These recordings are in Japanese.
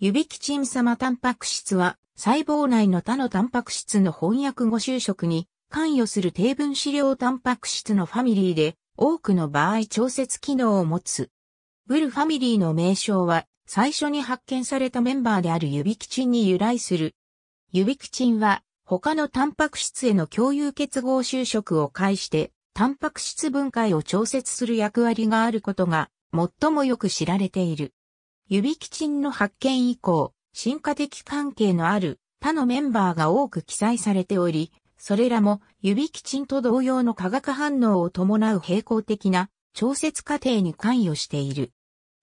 指キチン様タンパク質は細胞内の他のタンパク質の翻訳後就職に関与する低分子量タンパク質のファミリーで多くの場合調節機能を持つ。ブルファミリーの名称は最初に発見されたメンバーである指キチンに由来する。指キチンは他のタンパク質への共有結合就職を介してタンパク質分解を調節する役割があることが最もよく知られている。指吉の発見以降、進化的関係のある他のメンバーが多く記載されており、それらも指吉と同様の化学反応を伴う平行的な調節過程に関与している。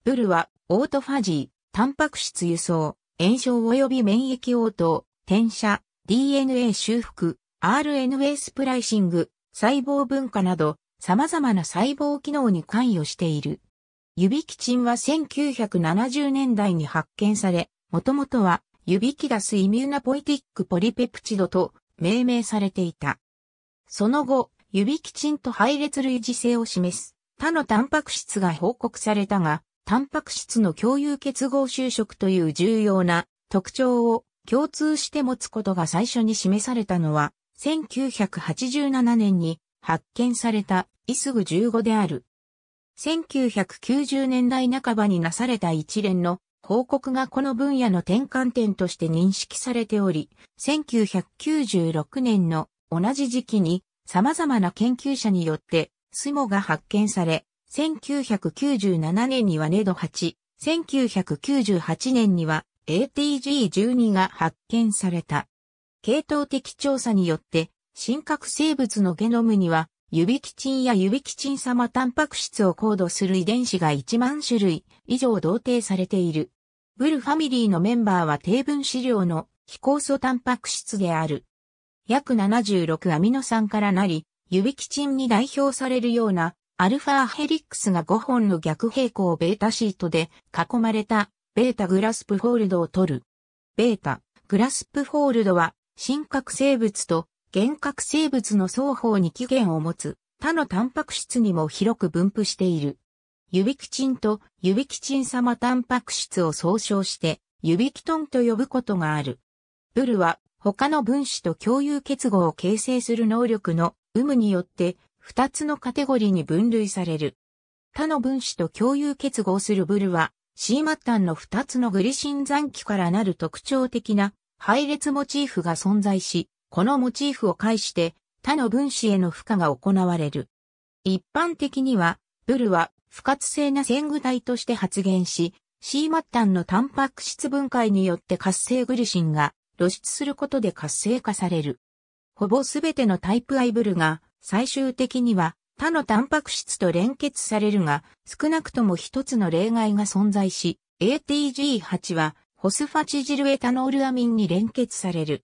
ブルはオートファジー、タンパク質輸送、炎症及び免疫応答、転写、DNA 修復、RNA スプライシング、細胞分化など様々な細胞機能に関与している。指チンは1970年代に発見され、もともとは指キダスイミューナポイティックポリペプチドと命名されていた。その後、指チンと配列類似性を示す他のタンパク質が報告されたが、タンパク質の共有結合就職という重要な特徴を共通して持つことが最初に示されたのは、1987年に発見されたイスグ15である。1990年代半ばになされた一連の報告がこの分野の転換点として認識されており、1996年の同じ時期に様々な研究者によってスモが発見され、1997年にはネド8、1998年には ATG12 が発見された。系統的調査によって、真核生物のゲノムには指キチンや指キチン様タンパク質をコードする遺伝子が1万種類以上同定されている。ブルファミリーのメンバーは低分子量の非酵素タンパク質である。約76アミノ酸からなり、指キチンに代表されるようなアルファヘリックスが5本の逆平行ベータシートで囲まれたベータグラスプフォールドを取る。ベータグラスプフォールドは真核生物と原核生物の双方に起源を持つ他のタンパク質にも広く分布している。ユビキチンとユビキチン様タンパク質を総称してユビキトンと呼ぶことがある。ブルは他の分子と共有結合を形成する能力の有無によって2つのカテゴリーに分類される。他の分子と共有結合するブルは C 末端の2つのグリシン残機からなる特徴的な配列モチーフが存在し、このモチーフを介して他の分子への負荷が行われる。一般的には、ブルは不活性な線具体として発現し、C 末端のタンパク質分解によって活性グルシンが露出することで活性化される。ほぼすべてのタイプ I ブルが最終的には他のタンパク質と連結されるが少なくとも一つの例外が存在し ATG8 はホスファチジルエタノールアミンに連結される。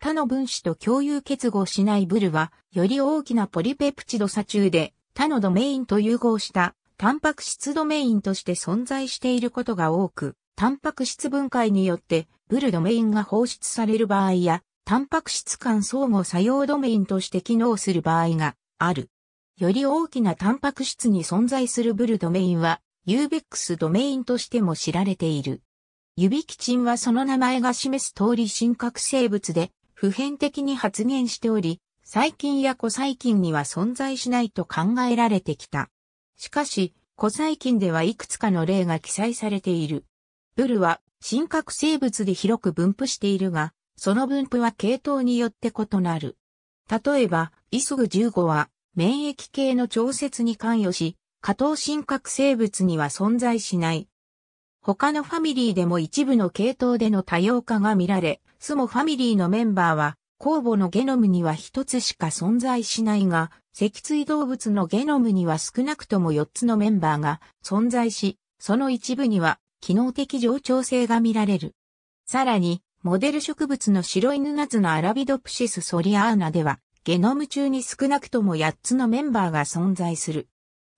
他の分子と共有結合しないブルは、より大きなポリペプチド鎖中で、他のドメインと融合した、タンパク質ドメインとして存在していることが多く、タンパク質分解によって、ブルドメインが放出される場合や、タンパク質間相互作用ドメインとして機能する場合がある。より大きなタンパク質に存在するブルドメインは、ユーベックスドメインとしても知られている。ユビキチンはその名前が示す通り深核生物で、普遍的に発現しており、細菌や古細菌には存在しないと考えられてきた。しかし、古細菌ではいくつかの例が記載されている。ブルは、真核生物で広く分布しているが、その分布は系統によって異なる。例えば、イスグ15は、免疫系の調節に関与し、下等真核生物には存在しない。他のファミリーでも一部の系統での多様化が見られ、スモファミリーのメンバーは、酵母のゲノムには一つしか存在しないが、脊椎動物のゲノムには少なくとも4つのメンバーが存在し、その一部には機能的上調性が見られる。さらに、モデル植物の白犬ズのアラビドプシスソリアーナでは、ゲノム中に少なくとも8つのメンバーが存在する。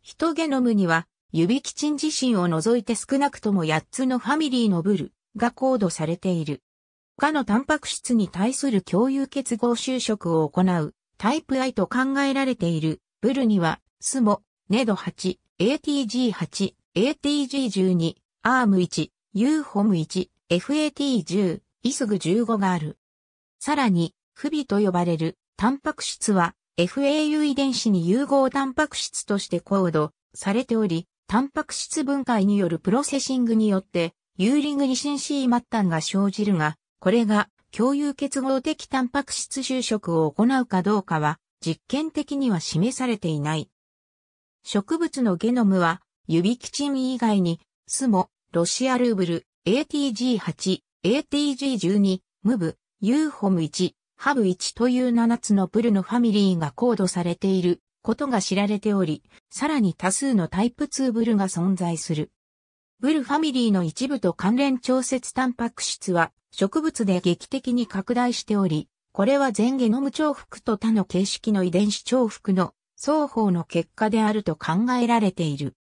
ヒトゲノムには、ユビキチン自身を除いて少なくとも8つのファミリーのブルがコードされている。他のタンパク質に対する共有結合就職を行うタイプ I と考えられているブルには、スモ、ネド8、ATG8、ATG12、ARM1、UFOM1、FAT10、イスグ1 5がある。さらに、不備と呼ばれるタンパク質は FAU 遺伝子に融合タンパク質としてコードされており、タンパク質分解によるプロセッシングによって、ユーリングに新 C 末端が生じるが、これが共有結合的タンパク質就職を行うかどうかは実験的には示されていない。植物のゲノムはユビキチン以外にスモ、ロシアルーブル、ATG8、ATG12、ムブ、ユーホム1、ハブ1という7つのプルのファミリーがコードされていることが知られており、さらに多数のタイプ2ブルが存在する。ブルファミリーの一部と関連調節タンパク質は植物で劇的に拡大しており、これは全ゲノム重複と他の形式の遺伝子重複の双方の結果であると考えられている。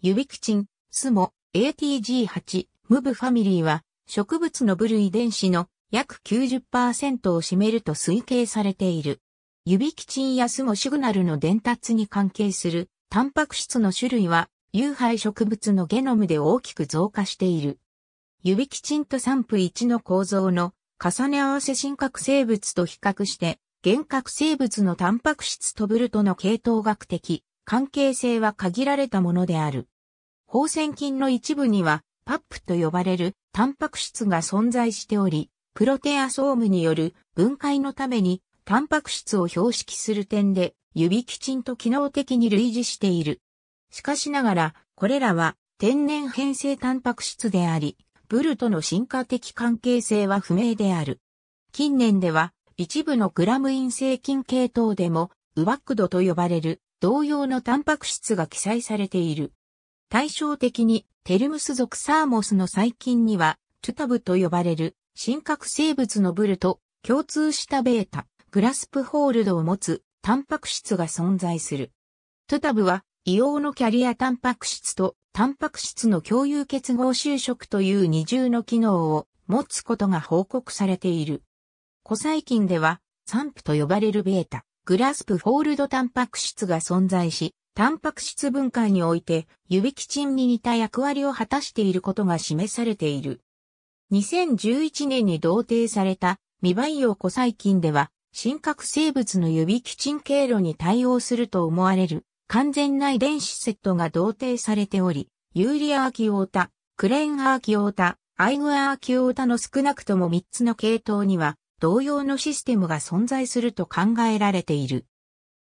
ユビクチン、スモ、ATG8、ムブファミリーは植物のブル遺伝子の約90%を占めると推計されている。ユビキチンやスモシグナルの伝達に関係するタンパク質の種類は有配植物のゲノムで大きく増加している。指きちんと散布1の構造の重ね合わせ真核生物と比較して、原核生物のタンパク質とブルとの系統学的関係性は限られたものである。放線菌の一部にはパップと呼ばれるタンパク質が存在しており、プロテアソームによる分解のためにタンパク質を標識する点で指きちんと機能的に類似している。しかしながら、これらは天然変性タンパク質であり、ブルとの進化的関係性は不明である。近年では、一部のグラムイン性菌系等でも、ウバックドと呼ばれる同様のタンパク質が記載されている。対照的に、テルムス属サーモスの細菌には、トゥタブと呼ばれる、真核生物のブルと共通したベータ、グラスプホールドを持つタンパク質が存在する。トゥタブは硫黄のキャリアタンパク質とタンパク質の共有結合就職という二重の機能を持つことが報告されている。古細菌では、サンプと呼ばれるベータ、グラスプフォールドタンパク質が存在し、タンパク質分解において、ユビキチンに似た役割を果たしていることが示されている。2011年に同定された未培養古細菌では、真核生物のユビキチン経路に対応すると思われる完全な遺伝子セットが同定されており、ユーリアーキオータ、クレンアーキオータ、アイグアーキオータの少なくとも3つの系統には同様のシステムが存在すると考えられている。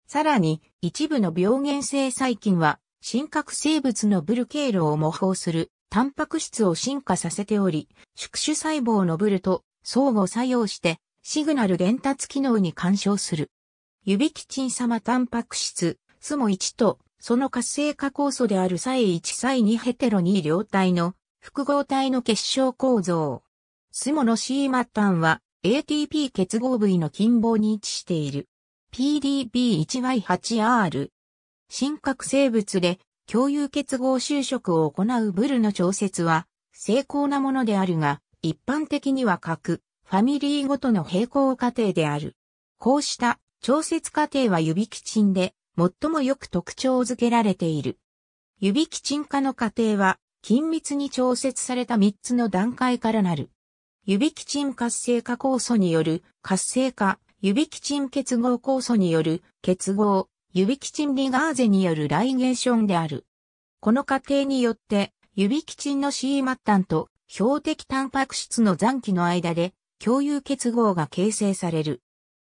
さらに、一部の病原性細菌は、真核生物のブル経路を模倣する、タンパク質を進化させており、宿主細胞のブルと相互作用して、シグナル伝達機能に干渉する。ユビキチン様タンパク質、スモ1と、その活性化酵素であるサイ1イ2ヘテロ2両体の複合体の結晶構造。スモの C 末端は ATP 結合部位の近傍に位置している。PDB1Y8R。真核生物で共有結合就職を行うブルの調節は成功なものであるが、一般的には各ファミリーごとの並行過程である。こうした調節過程は指基賃で最もよく特徴づけられている。指基沈化の過程は、緊密に調節された3つの段階からなる。指基沈活性化酵素による活性化、指基沈結合酵素による結合、指基沈リガーゼによるライゲーションである。この過程によって、指基沈の C 末端と標的タンパク質の残機の間で共有結合が形成される。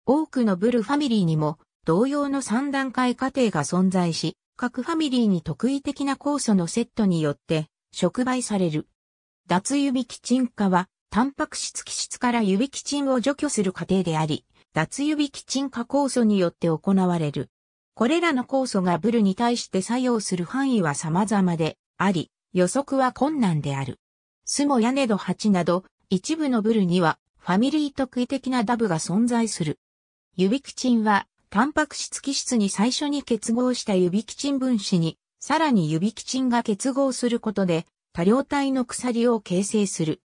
多くのブルファミリーにも同様の3段階過程が存在し、各ファミリーに特異的な酵素のセットによって触媒される。脱指基沈化は、タンパク質基質から指基沈を除去する過程であり、脱指基沈化酵素によって行われる。これらの酵素がブルに対して作用する範囲は様々であり、予測は困難である。スモヤネドチなど、一部のブルにはファミリー特異的なダブが存在する。指ビクチンはタンパク質基質に最初に結合した指キチン分子に、さらに指キチンが結合することで、多量体の鎖を形成する。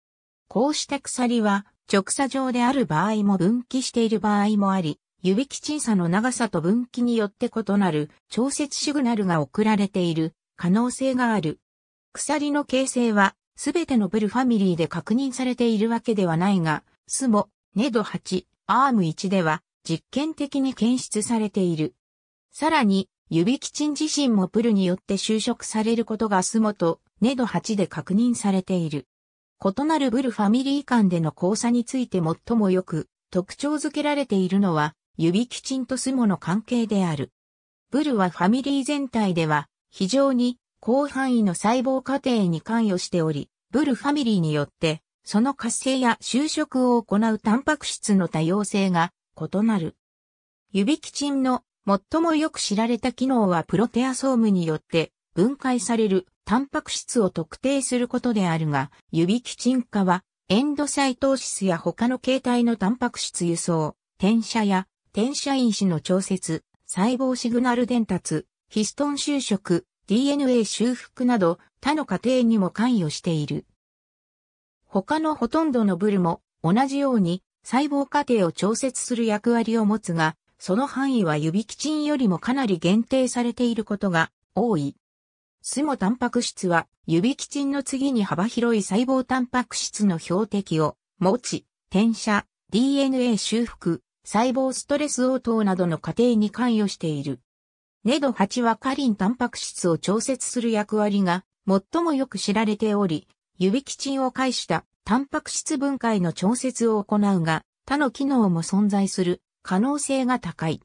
こうした鎖は、直鎖状である場合も分岐している場合もあり、指キチン差の長さと分岐によって異なる調節シグナルが送られている可能性がある。鎖の形成は、すべてのブルファミリーで確認されているわけではないが、スモ、ネド8、アーム1では、実験的に検出されている。さらに、指キチン自身もプルによって就職されることがスモとネド8で確認されている。異なるブルファミリー間での交差について最もよく特徴づけられているのは、指キチンとスモの関係である。ブルはファミリー全体では非常に広範囲の細胞過程に関与しており、ブルファミリーによってその活性や就職を行うタンパク質の多様性が異なる。指基賃の最もよく知られた機能はプロテアソームによって分解されるタンパク質を特定することであるが、指基賃化はエンドサイトーシスや他の形態のタンパク質輸送、転写や転写因子の調節、細胞シグナル伝達、ヒストン収縮、DNA 修復など他の過程にも関与している。他のほとんどのブルも同じように細胞過程を調節する役割を持つが、その範囲は指キチンよりもかなり限定されていることが多い。スモタンパク質は、指キチンの次に幅広い細胞タンパク質の標的を持ち、転写、DNA 修復、細胞ストレス応答などの過程に関与している。ネド8はカリンタンパク質を調節する役割が最もよく知られており、指キチンを介したタンパク質分解の調節を行うが、他の機能も存在する可能性が高い。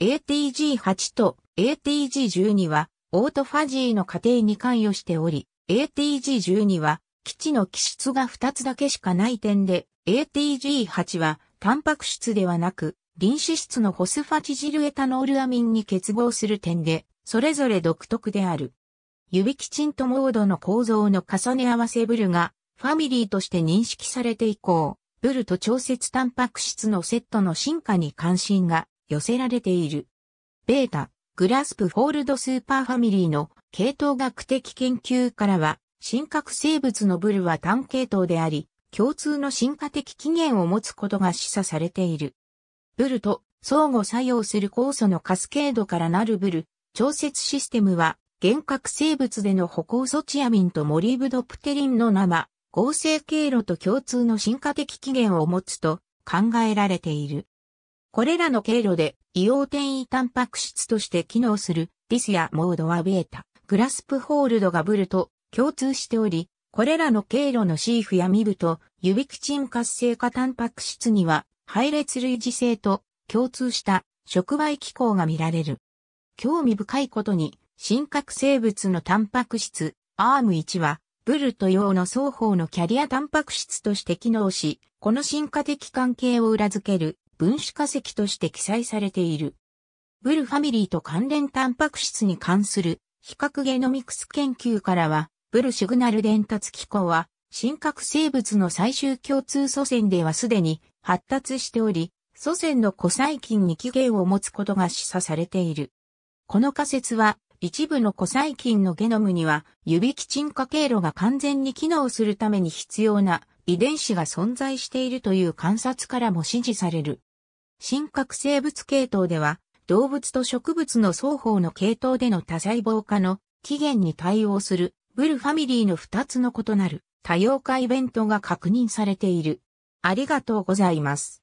ATG8 と ATG12 はオートファジーの過程に関与しており、ATG12 は基地の基質が2つだけしかない点で、ATG8 はタンパク質ではなく、臨脂質のホスファチジルエタノールアミンに結合する点で、それぞれ独特である。指きちんとモードの構造の重ね合わせブルがファミリーとして認識されて以降、ブルと調節タンパク質のセットの進化に関心が寄せられている。ベータ、グラスプフォールドスーパーファミリーの系統学的研究からは、真核生物のブルは単系統であり、共通の進化的起源を持つことが示唆されている。ブルと相互作用する酵素のカスケードからなるブル、調節システムは、原核生物での歩行ソチアミンとモリブドプテリンの生、合成経路と共通の進化的起源を持つと考えられている。これらの経路で異様転移タンパク質として機能するディスやモードはベータ、グラスプホールドがブルと共通しており、これらの経路のシーフやミブとユビクチン活性化タンパク質には配列類似性と共通した触媒機構が見られる。興味深いことに、真核生物のタンパク質、アーム1は、ブルと陽の双方のキャリアタンパク質として機能し、この進化的関係を裏付ける分子化石として記載されている。ブルファミリーと関連タンパク質に関する比較ゲノミクス研究からは、ブルシグナル伝達機構は、真核生物の最終共通祖先ではすでに発達しており、祖先の古細菌に起源を持つことが示唆されている。この仮説は一部の古細菌のゲノムには、指基ん化経路が完全に機能するために必要な遺伝子が存在しているという観察からも支持される。真核生物系統では、動物と植物の双方の系統での多細胞化の起源に対応するブルファミリーの2つの異なる多様化イベントが確認されている。ありがとうございます。